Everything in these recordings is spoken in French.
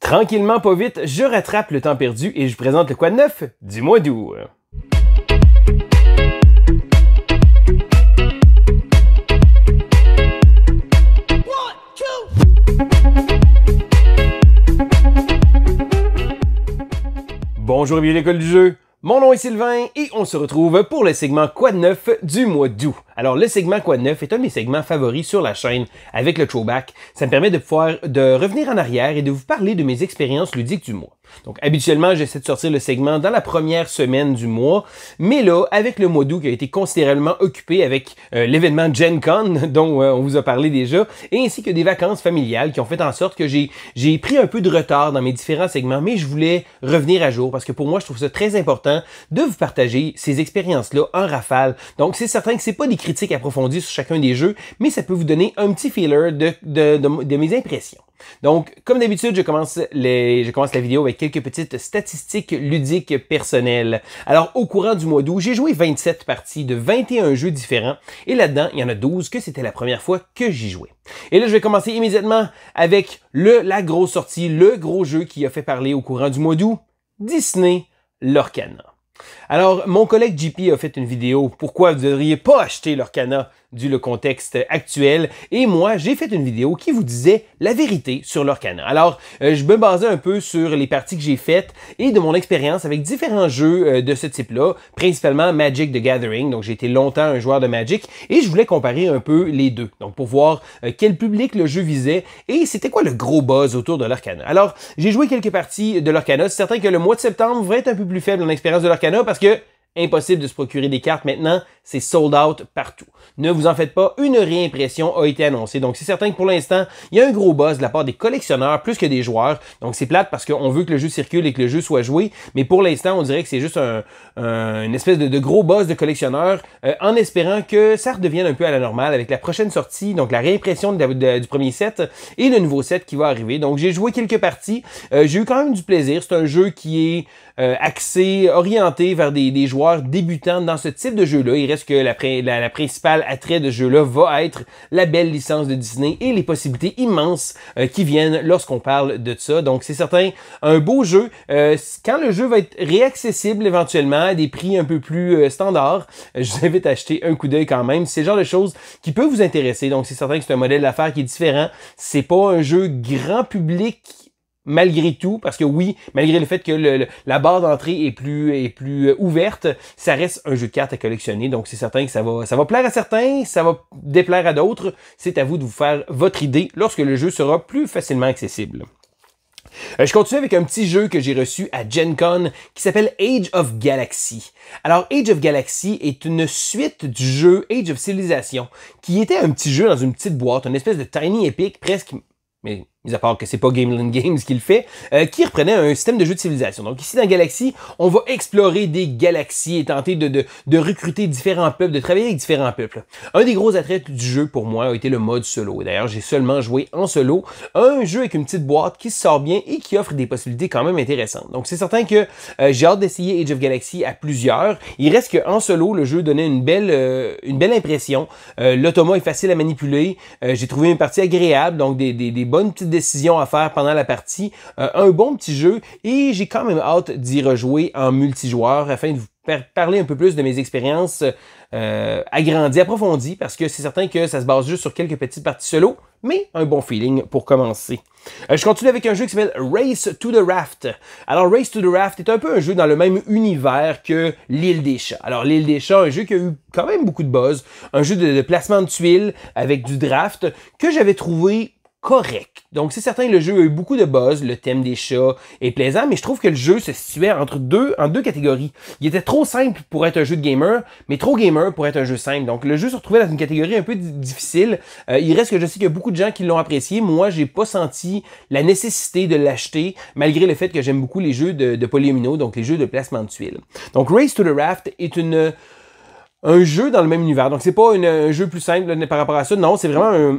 Tranquillement, pas vite, je rattrape le temps perdu et je présente le quoi de neuf du mois d'août. Bonjour et bienvenue à l'école du jeu. Mon nom est Sylvain et on se retrouve pour le segment Quoi de neuf du mois d'août. Alors le segment Quoi de neuf est un de mes segments favoris sur la chaîne avec le throwback. Ça me permet de pouvoir de revenir en arrière et de vous parler de mes expériences ludiques du mois. Donc habituellement, j'essaie de sortir le segment dans la première semaine du mois, mais là, avec le mois d'août qui a été considérablement occupé avec euh, l'événement Gen Con dont euh, on vous a parlé déjà, et ainsi que des vacances familiales qui ont fait en sorte que j'ai pris un peu de retard dans mes différents segments, mais je voulais revenir à jour parce que pour moi, je trouve ça très important de vous partager ces expériences-là en rafale. Donc c'est certain que c'est pas des critiques approfondies sur chacun des jeux, mais ça peut vous donner un petit feeler de, de, de mes impressions. Donc, comme d'habitude, je commence les, je commence la vidéo avec quelques petites statistiques ludiques personnelles. Alors, au courant du mois d'août, j'ai joué 27 parties de 21 jeux différents et là-dedans, il y en a 12 que c'était la première fois que j'y jouais. Et là, je vais commencer immédiatement avec le, la grosse sortie, le gros jeu qui a fait parler au courant du mois d'août, Disney, l'Orcana. Alors, mon collègue JP a fait une vidéo Pourquoi vous ne devriez pas acheter l'Orcana du le contexte actuel. Et moi, j'ai fait une vidéo qui vous disait la vérité sur l'Orcana. Alors, euh, je me basais un peu sur les parties que j'ai faites et de mon expérience avec différents jeux euh, de ce type-là, principalement Magic the Gathering. Donc, j'ai été longtemps un joueur de Magic et je voulais comparer un peu les deux. Donc, pour voir euh, quel public le jeu visait et c'était quoi le gros buzz autour de l'Orcana. Alors, j'ai joué quelques parties de l'Orcana. C'est certain que le mois de septembre va être un peu plus faible en expérience de l'Orcana parce que Impossible de se procurer des cartes maintenant, c'est sold out partout. Ne vous en faites pas, une réimpression a été annoncée. Donc c'est certain que pour l'instant, il y a un gros buzz de la part des collectionneurs plus que des joueurs. Donc c'est plate parce qu'on veut que le jeu circule et que le jeu soit joué. Mais pour l'instant, on dirait que c'est juste un, une espèce de, gros buzz de collectionneurs euh, en espérant que ça redevienne un peu à la normale avec la prochaine sortie, donc la réimpression de du premier set et le nouveau set qui va arriver. Donc j'ai joué quelques parties. Euh, j'ai eu quand même du plaisir. C'est un jeu qui est euh, axé, orienté vers des, des joueurs débutant dans ce type de jeu-là. Il reste que la, principale attrait de ce jeu-là va être la belle licence de Disney et les possibilités immenses euh, qui viennent lorsqu'on parle de ça. Donc c'est certain, un beau jeu. Euh, quand le jeu va être réaccessible éventuellement à des prix un peu plus euh, standards, je vous invite à acheter un coup d'œil quand même. C'est le genre de choses qui peut vous intéresser. Donc c'est certain que c'est un modèle d'affaires qui est différent. C'est pas un jeu grand public malgré tout, parce que oui, malgré le fait que la barre d'entrée est plus, plus euh, ouverte, ça reste un jeu de cartes à collectionner. Donc c'est certain que ça va, ça va plaire à certains, ça va déplaire à d'autres. C'est à vous de vous faire votre idée lorsque le jeu sera plus facilement accessible. Euh, je continue avec un petit jeu que j'ai reçu à Gen Con qui s'appelle Age of Galaxy. Alors, Age of Galaxy est une suite du jeu Age of Civilization, qui était un petit jeu dans une petite boîte, une espèce de tiny epic presque, mais mis à part que c'est pas Gameland Games qui le fait, euh, qui reprenait un système de jeu de civilisation. Donc ici dans Galaxy, on va explorer des galaxies et tenter de, de, de, recruter différents peuples, de travailler avec différents peuples. Un des gros attraits du jeu pour moi a été le mode solo. D'ailleurs, j'ai seulement joué en solo, un jeu avec une petite boîte qui sort bien et qui offre des possibilités quand même intéressantes. Donc c'est certain que euh, j'ai hâte d'essayer Age of Galaxy à plusieurs. Il reste que en solo, le jeu donnait une belle, euh, une belle impression. L'automa est facile à manipuler. j'ai trouvé une partie agréable, donc des, des, des bonnes petites décision à faire pendant la partie, euh, un bon petit jeu et j'ai quand même hâte d'y rejouer en multijoueur afin de vous parler un peu plus de mes expériences euh, agrandies, approfondies, parce que c'est certain que ça se base juste sur quelques petites parties solo, mais un bon feeling pour commencer. Euh, je continue avec un jeu qui s'appelle Race to the Raft. Alors Race to the Raft est un peu un jeu dans le même univers que L'île des chats. Alors L'île des chats, un jeu qui a eu quand même beaucoup de buzz, un jeu de placement de tuiles avec du draft que j'avais trouvé correct. Donc c'est certain, le jeu a eu beaucoup de buzz, le thème des chats est plaisant, mais je trouve que le jeu se situait entre deux, en deux catégories. Il était trop simple pour être un jeu de gamer, mais trop gamer pour être un jeu simple. Donc le jeu se retrouvait dans une catégorie un peu difficile. Euh, il reste que je sais qu'il y a beaucoup de gens qui l'ont apprécié. Moi, j'ai pas senti la nécessité de l'acheter, malgré le fait que j'aime beaucoup les jeux de, de donc les jeux de placement de tuiles. Donc Race to the Raft est une un jeu dans le même univers. Donc c'est pas un jeu plus simple par rapport à ça. Non, c'est vraiment un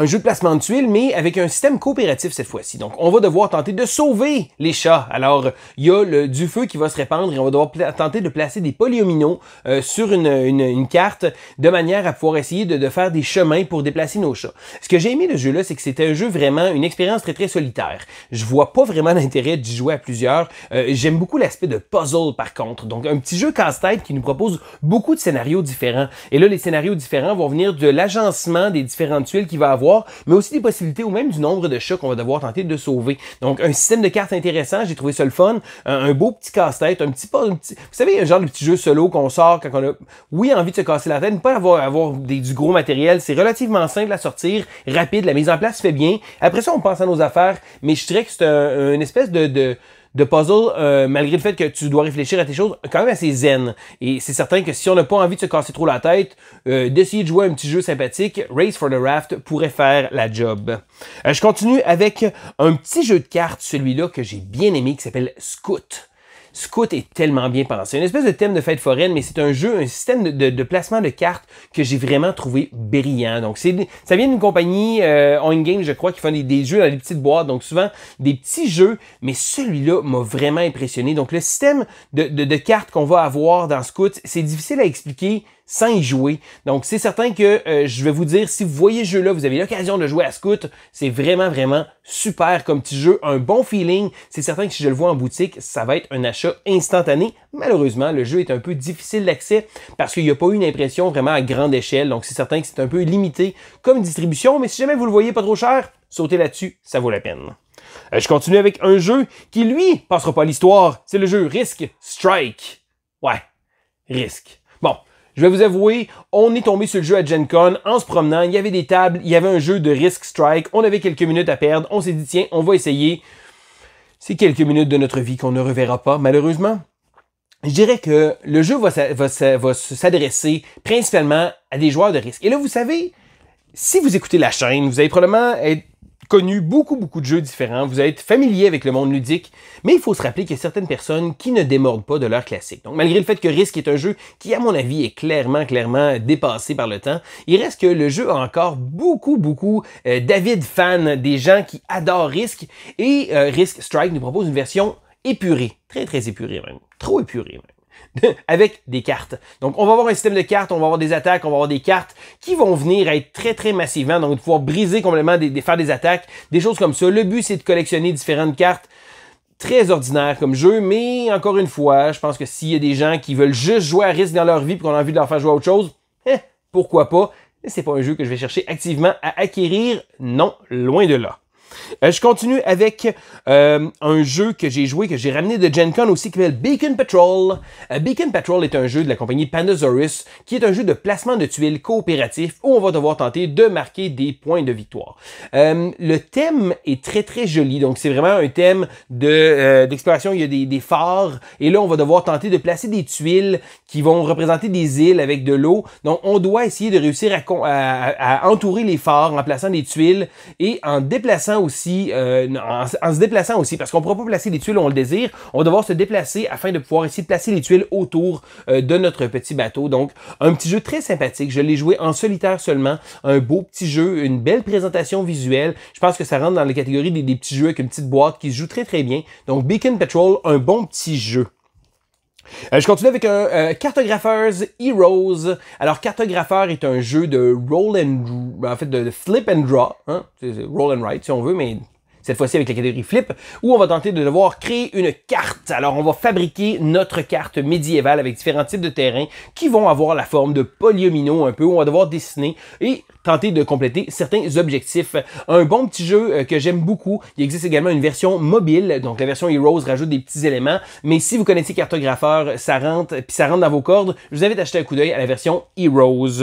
un jeu de placement de tuiles, mais avec un système coopératif cette fois-ci. Donc, on va devoir tenter de sauver les chats. Alors, il y a du feu qui va se répandre et on va devoir tenter de placer des polyomino euh, sur une, carte de manière à pouvoir essayer de, faire des chemins pour déplacer nos chats. Ce que j'ai aimé de ce jeu-là, c'est que c'était un jeu vraiment, une expérience très très solitaire. Je vois pas vraiment l'intérêt d'y jouer à plusieurs. Euh, j'aime beaucoup l'aspect de puzzle par contre. Donc, un petit jeu casse-tête qui nous propose beaucoup de scénarios différents. Et là, les scénarios différents vont venir de l'agencement des différentes tuiles qu'il va avoir mais aussi des possibilités ou même du nombre de chats qu'on va devoir tenter de sauver. Donc, un système de cartes intéressant, j'ai trouvé ça le fun. Un, beau petit casse-tête, un petit pas. Un petit, vous savez, un genre de petit jeu solo qu'on sort quand on a, oui, envie de se casser la tête, mais pas avoir, avoir du gros matériel. C'est relativement simple à sortir, rapide, la mise en place fait bien. Après ça, on pense à nos affaires, mais je dirais que c'est une espèce de de puzzle, euh, malgré le fait que tu dois réfléchir à tes choses, quand même assez zen. Et c'est certain que si on n'a pas envie de se casser trop la tête, euh, d'essayer de jouer un petit jeu sympathique, Race for the Raft pourrait faire la job. Euh, je continue avec un petit jeu de cartes, celui-là que j'ai bien aimé, qui s'appelle Scoot. Scout est tellement bien pensé. Une espèce de thème de fête foraine, mais c'est un jeu, un système de, placement de cartes que j'ai vraiment trouvé brillant. Donc, c'est, ça vient d'une compagnie euh, On Game, je crois, qui font des, jeux dans des petites boîtes. Donc, souvent des petits jeux, mais celui-là m'a vraiment impressionné. Donc, le système de, de cartes qu'on va avoir dans Scout, c'est difficile à expliquer sans y jouer. Donc c'est certain que euh, je vais vous dire, si vous voyez ce jeu-là, vous avez l'occasion de jouer à Scout, c'est vraiment, vraiment super comme petit jeu, un bon feeling. C'est certain que si je le vois en boutique, ça va être un achat instantané. Malheureusement, le jeu est un peu difficile d'accès parce qu'il n'y a pas eu une impression vraiment à grande échelle. Donc c'est certain que c'est un peu limité comme distribution, mais si jamais vous le voyez pas trop cher, sautez là-dessus, ça vaut la peine. Euh, je continue avec un jeu qui, lui, passera pas l'histoire. C'est le jeu Risk Strike. Ouais, Risk. Je vais vous avouer, on est tombé sur le jeu à Gen Con en se promenant. Il y avait des tables, il y avait un jeu de Risk Strike. On avait quelques minutes à perdre. On s'est dit, tiens, on va essayer. C'est quelques minutes de notre vie qu'on ne reverra pas, malheureusement. Je dirais que le jeu va, s'adresser principalement à des joueurs de risque. Et là, vous savez, si vous écoutez la chaîne, vous allez probablement être connu beaucoup, beaucoup de jeux différents, vous êtes familier avec le monde ludique, mais il faut se rappeler qu'il y a certaines personnes qui ne démordent pas de leur classique. Donc, malgré le fait que Risk est un jeu qui, à mon avis, est clairement, clairement dépassé par le temps, il reste que le jeu a encore beaucoup, beaucoup euh, d'avides fans, des gens qui adorent Risk, et euh, Risk Strike nous propose une version épurée, très, très épurée même, trop épurée même. avec des cartes. Donc, on va avoir un système de cartes, on va avoir des attaques, on va avoir des cartes qui vont venir être très, très massivement, donc de pouvoir briser complètement, des, faire des attaques, des choses comme ça. Le but, c'est de collectionner différentes cartes très ordinaire comme jeu, mais encore une fois, je pense que s'il y a des gens qui veulent juste jouer à risque dans leur vie et qu'on a envie de leur faire jouer autre chose, hein, pourquoi pas? Mais c'est pas un jeu que je vais chercher activement à acquérir, non, loin de là. Euh, je continue avec euh, un jeu que j'ai joué, que j'ai ramené de Gen Con aussi, qui s'appelle Beacon Patrol. Euh, Beacon Patrol est un jeu de la compagnie Pandasaurus, qui est un jeu de placement de tuiles coopératif où on va devoir tenter de marquer des points de victoire. le thème est très très joli, donc c'est vraiment un thème de d'exploration. Il y a des, des phares, et là on va devoir tenter de placer des tuiles qui vont représenter des îles avec de l'eau. Donc on doit essayer de réussir à, à entourer les phares en plaçant des tuiles et en déplaçant aussi euh, en, se déplaçant aussi, parce qu'on ne pourra pas placer les tuiles on le désire. On va devoir se déplacer afin de pouvoir essayer placer les tuiles autour euh, de notre petit bateau. Donc, un petit jeu très sympathique. Je l'ai joué en solitaire seulement. Un beau petit jeu, une belle présentation visuelle. Je pense que ça rentre dans la catégorie des, des petits jeux avec une petite boîte qui se joue très très bien. Donc, Beacon Patrol, un bon petit jeu. Euh, je continue avec un euh, Cartographers Heroes. Alors, Cartographer est un jeu de roll and... Ben, en fait, de flip and draw. Hein. Roll and write, si on veut, mais cette fois-ci avec la catégorie flip, où on va tenter de devoir créer une carte. Alors, on va fabriquer notre carte médiévale avec différents types de terrains qui vont avoir la forme de polyomino un peu, on va devoir dessiner et tenter de compléter certains objectifs. Un bon petit jeu euh, que j'aime beaucoup. Il existe également une version mobile, donc la version Heroes rajoute des petits éléments. Mais si vous connaissez Cartographeur, ça rentre, puis ça rentre dans vos cordes. Je vous invite à acheter un coup d'œil à la version Heroes.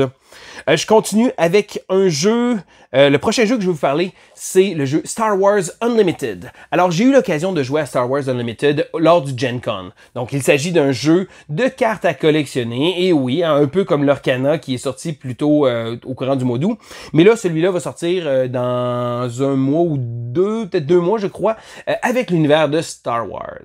Euh, je continue avec un jeu. Euh, le prochain jeu que je vais vous parler, c'est le jeu Star Wars Unlimited. Alors, j'ai eu l'occasion de jouer à Star Wars Unlimited lors du Gen Con. Donc, il s'agit d'un jeu de cartes à collectionner. Et oui, hein, un peu comme l'Orcana qui est sorti plutôt au courant du mois mais là, celui-là va sortir euh, dans un mois ou deux, peut-être deux mois, je crois, euh, avec l'univers de Star Wars.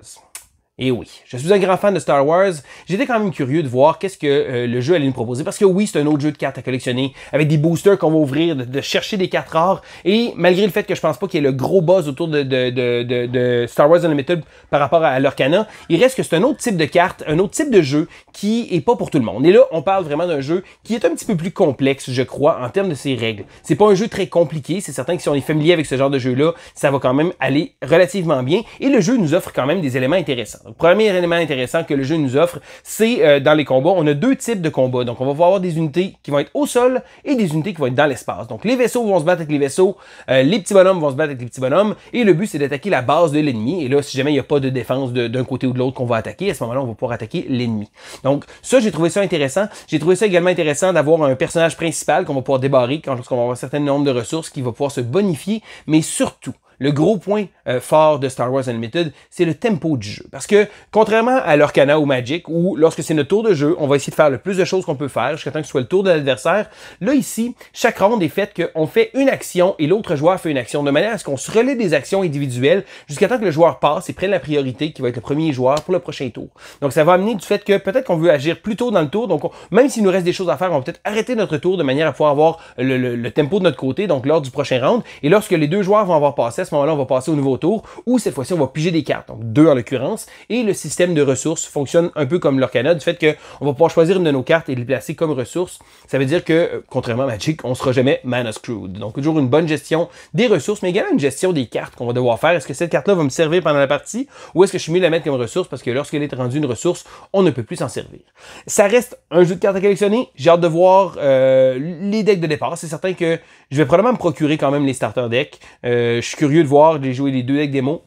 Et eh oui, je suis un grand fan de Star Wars. J'étais quand même curieux de voir qu'est-ce que euh, le jeu allait nous proposer. Parce que oui, c'est un autre jeu de cartes à collectionner, avec des boosters qu'on va ouvrir, de, chercher des cartes rares. Et malgré le fait que je pense pas qu'il y ait le gros buzz autour de, Star Wars Unlimited par rapport à, leur canon, il reste que c'est un autre type de carte, un autre type de jeu qui est pas pour tout le monde. Et là, on parle vraiment d'un jeu qui est un petit peu plus complexe, je crois, en termes de ses règles. C'est pas un jeu très compliqué. C'est certain que si on est familier avec ce genre de jeu-là, ça va quand même aller relativement bien. Et le jeu nous offre quand même des éléments intéressants. Le premier élément intéressant que le jeu nous offre, c'est euh, dans les combats, on a deux types de combats. Donc on va avoir des unités qui vont être au sol et des unités qui vont être dans l'espace. Donc les vaisseaux vont se battre avec les vaisseaux, euh, les petits bonhommes vont se battre avec les petits bonhommes et le but c'est d'attaquer la base de l'ennemi. Et là, si jamais il n'y a pas de défense d'un côté ou de l'autre qu'on va attaquer, à ce moment-là, on va pouvoir attaquer l'ennemi. Donc ça, j'ai trouvé ça intéressant. J'ai trouvé ça également intéressant d'avoir un personnage principal qu'on va pouvoir débarrer quand on va avoir un certain nombre de ressources qui va pouvoir se bonifier, mais surtout, le gros point euh, fort de Star Wars Unlimited, c'est le tempo du jeu. Parce que, contrairement à l'Orcana ou Magic, où lorsque c'est notre tour de jeu, on va essayer de faire le plus de choses qu'on peut faire jusqu'à temps que ce soit le tour de l'adversaire, là ici, chaque ronde est faite qu'on fait une action et l'autre joueur fait une action, de manière à ce qu'on se relaie des actions individuelles jusqu'à temps que le joueur passe et prenne la priorité qui va être le premier joueur pour le prochain tour. Donc ça va amener du fait que peut-être qu'on veut agir plus tôt dans le tour, donc même s'il nous reste des choses à faire, on va peut-être arrêter notre tour de manière à pouvoir avoir le tempo de notre côté, donc lors du prochain round. Et lorsque les deux joueurs vont avoir passé, à ce moment-là, on va passer au nouveau tour où cette fois-ci, on va piger des cartes, donc deux en l'occurrence. Et le système de ressources fonctionne un peu comme l'Orcana, du fait que on va pouvoir choisir une de nos cartes et les placer comme ressources. Ça veut dire que, euh, contrairement à Magic, on sera jamais mana screwed. Donc, toujours une bonne gestion des ressources, mais également une gestion des cartes qu'on va devoir faire. Est-ce que cette carte-là va me servir pendant la partie ou est-ce que je suis mieux la mettre comme ressource parce que lorsqu'elle est rendue une ressource, on ne peut plus s'en servir. Ça reste un jeu de cartes à collectionner. J'ai hâte de voir euh, les decks de départ. C'est certain que je vais probablement me procurer quand même les starter decks. Euh, je suis curieux de voir, j'ai joué les deux avec démo.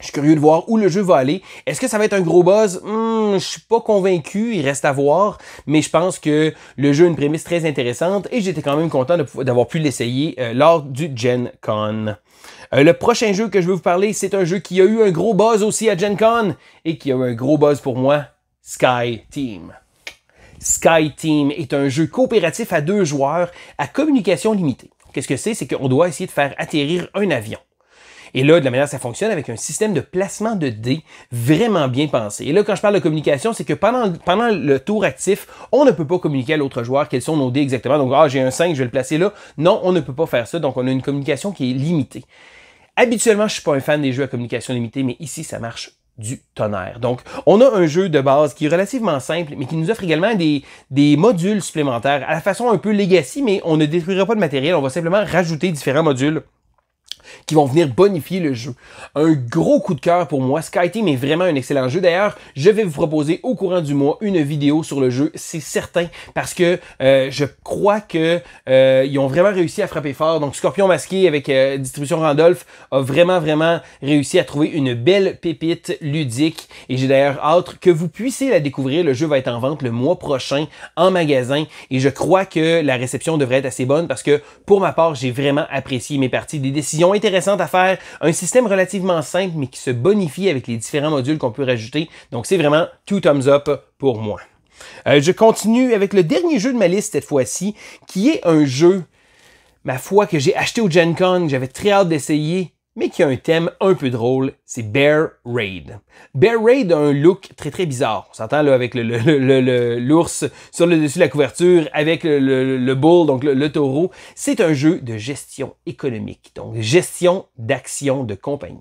Je suis curieux de voir où le jeu va aller. Est-ce que ça va être un gros buzz? Hmm, je suis pas convaincu, il reste à voir, mais je pense que le jeu a une prémisse très intéressante et j'étais quand même content d'avoir pu l'essayer euh, lors du Gen Con. Euh, le prochain jeu que je veux vous parler, c'est un jeu qui a eu un gros buzz aussi à Gen Con et qui a eu un gros buzz pour moi, Sky Team. Sky Team est un jeu coopératif à deux joueurs à communication limitée. Qu'est-ce que c'est? C'est qu'on doit essayer de faire atterrir un avion. Et là, de la manière ça fonctionne, avec un système de placement de dés vraiment bien pensé. Et là, quand je parle de communication, c'est que pendant, pendant le tour actif, on ne peut pas communiquer à l'autre joueur quels sont nos dés exactement. Donc, ah, j'ai un 5, je vais le placer là. Non, on ne peut pas faire ça. Donc, on a une communication qui est limitée. Habituellement, je suis pas un fan des jeux à communication limitée, mais ici, ça marche du tonnerre. Donc, on a un jeu de base qui est relativement simple, mais qui nous offre également des, des modules supplémentaires à la façon un peu legacy, mais on ne détruira pas de matériel, on va simplement rajouter différents modules qui vont venir bonifier le jeu. Un gros coup de cœur pour moi. Team est vraiment un excellent jeu. D'ailleurs, je vais vous proposer au courant du mois une vidéo sur le jeu, c'est certain, parce que euh, je crois que euh, ils ont vraiment réussi à frapper fort. Donc, Scorpion Masqué avec euh, Distribution Randolph a vraiment, vraiment réussi à trouver une belle pépite ludique. Et j'ai d'ailleurs hâte que vous puissiez la découvrir. Le jeu va être en vente le mois prochain en magasin. Et je crois que la réception devrait être assez bonne parce que, pour ma part, j'ai vraiment apprécié mes parties. Des décisions intéressante à faire, un système relativement simple mais qui se bonifie avec les différents modules qu'on peut rajouter. Donc c'est vraiment two thumbs up pour moi. Euh, je continue avec le dernier jeu de ma liste cette fois-ci, qui est un jeu, ma foi, que j'ai acheté au Gen Con, j'avais très hâte d'essayer, mais qui a un thème un peu drôle, c'est Bear Raid. Bear Raid a un look très très bizarre. On s'entend là avec l'ours le, le, sur le dessus de la couverture, avec le, bull, donc le, taureau. C'est un jeu de gestion économique, donc gestion d'action de compagnie.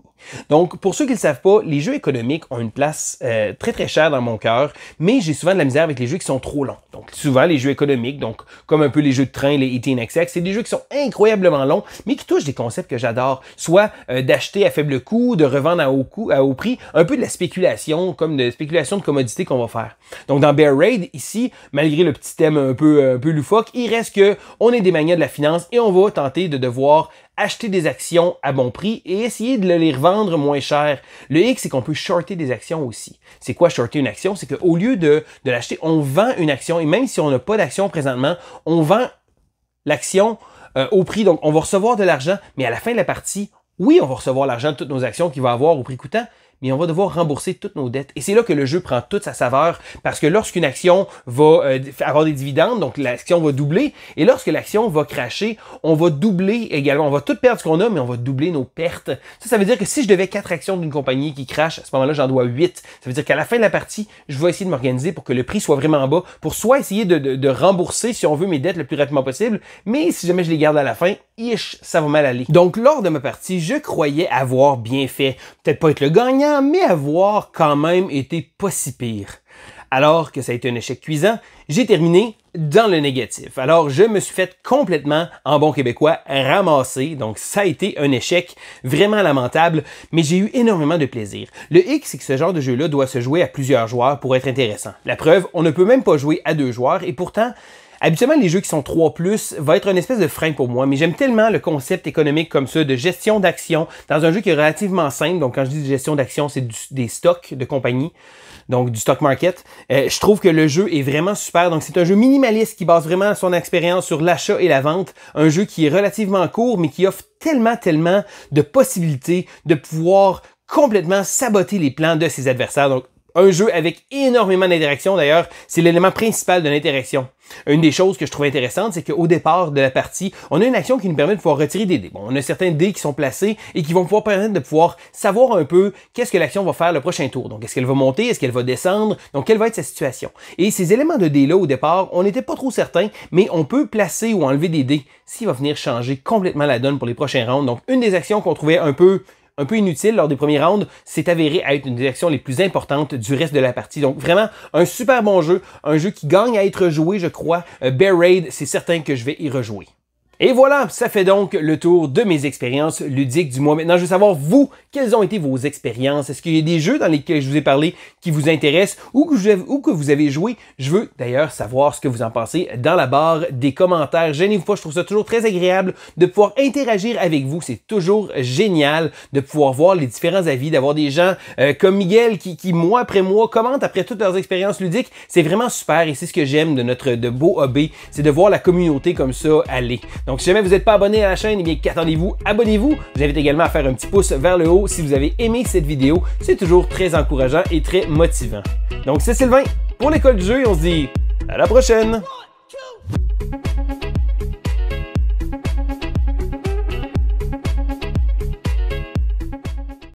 Donc pour ceux qui ne le savent pas, les jeux économiques ont une place euh, très très chère dans mon cœur, mais j'ai souvent de la misère avec les jeux qui sont trop longs. Donc souvent les jeux économiques, donc comme un peu les jeux de train, les ET c'est des jeux qui sont incroyablement longs, mais qui touchent des concepts que j'adore, soit euh, d'acheter à faible coût, de revendre à haut coût, à haut prix, un peu de la spéculation, comme de la spéculation de commodité qu'on va faire. Donc dans Bear Raid, ici, malgré le petit thème un peu, euh, un peu loufoque, il reste que on est des magnats de la finance et on va tenter de devoir acheter des actions à bon prix et essayer de les revendre moins cher. Le hic, c'est qu'on peut shorter des actions aussi. C'est quoi shorter une action? C'est qu'au lieu de, l'acheter, on vend une action et même si on n'a pas d'action présentement, on vend l'action euh, au prix. Donc, on va recevoir de l'argent, mais à la fin de la partie, oui, on va recevoir l'argent de toutes nos actions qu'il va avoir au prix coûtant, mais on va devoir rembourser toutes nos dettes. Et c'est là que le jeu prend toute sa saveur, parce que lorsqu'une action va euh, avoir des dividendes, donc l'action va doubler, et lorsque l'action va cracher, on va doubler également, on va tout perdre ce qu'on a, mais on va doubler nos pertes. Ça, ça veut dire que si je devais quatre actions d'une compagnie qui crache, à ce moment-là, j'en dois huit. Ça veut dire qu'à la fin de la partie, je vais essayer de m'organiser pour que le prix soit vraiment bas, pour soit essayer de, de, de rembourser, si on veut, mes dettes le plus rapidement possible, mais si jamais je les garde à la fin, ish, ça va mal aller. Donc, lors de ma partie, je croyais avoir bien fait. Peut-être pas être le gagnant, mais avoir quand même été pas si pire. Alors que ça a été un échec cuisant, j'ai terminé dans le négatif. Alors je me suis fait complètement, en bon québécois, ramasser. Donc ça a été un échec vraiment lamentable, mais j'ai eu énormément de plaisir. Le hic, c'est que ce genre de jeu-là doit se jouer à plusieurs joueurs pour être intéressant. La preuve, on ne peut même pas jouer à deux joueurs et pourtant, Habituellement, les jeux qui sont 3 plus va être une espèce de frein pour moi, mais j'aime tellement le concept économique comme ça de gestion d'action dans un jeu qui est relativement simple. Donc, quand je dis gestion d'action, c'est des stocks de compagnie, donc du stock market. Euh, je trouve que le jeu est vraiment super. Donc, c'est un jeu minimaliste qui base vraiment son expérience sur l'achat et la vente. Un jeu qui est relativement court, mais qui offre tellement, tellement de possibilités de pouvoir complètement saboter les plans de ses adversaires. Donc, un jeu avec énormément d'interactions d'ailleurs, c'est l'élément principal de l'interaction. Une des choses que je trouve intéressante, c'est qu'au départ de la partie, on a une action qui nous permet de pouvoir retirer des dés. Bon, on a certains dés qui sont placés et qui vont pouvoir permettre de pouvoir savoir un peu qu'est-ce que l'action va faire le prochain tour. Donc, est-ce qu'elle va monter, est-ce qu'elle va descendre, donc quelle va être sa situation. Et ces éléments de dés-là, au départ, on n'était pas trop certain, mais on peut placer ou enlever des dés s'il va venir changer complètement la donne pour les prochains rounds. Donc, une des actions qu'on trouvait un peu un peu inutile lors des premiers rounds s'est avéré à être une des actions les plus importantes du reste de la partie. Donc vraiment un super bon jeu, un jeu qui gagne à être joué, je crois. Euh, Bear Raid, c'est certain que je vais y rejouer. Et voilà, ça fait donc le tour de mes expériences ludiques du mois. Maintenant, je veux savoir, vous, quelles ont été vos expériences? Est-ce qu'il y a des jeux dans lesquels je vous ai parlé qui vous intéressent ou que, vous avez joué? Je veux d'ailleurs savoir ce que vous en pensez dans la barre des commentaires. Gênez-vous pas, je trouve ça toujours très agréable de pouvoir interagir avec vous. C'est toujours génial de pouvoir voir les différents avis, d'avoir des gens euh, comme Miguel qui, qui, mois après moi, commentent après toutes leurs expériences ludiques. C'est vraiment super et c'est ce que j'aime de notre de beau hobby, c'est de voir la communauté comme ça aller. Donc si jamais vous n'êtes pas abonné à la chaîne, eh bien qu'attendez-vous? Abonnez-vous. Je vous invite également à faire un petit pouce vers le haut si vous avez aimé cette vidéo. C'est toujours très encourageant et très motivant. Donc c'est Sylvain pour l'école du jeu et on se dit à la prochaine!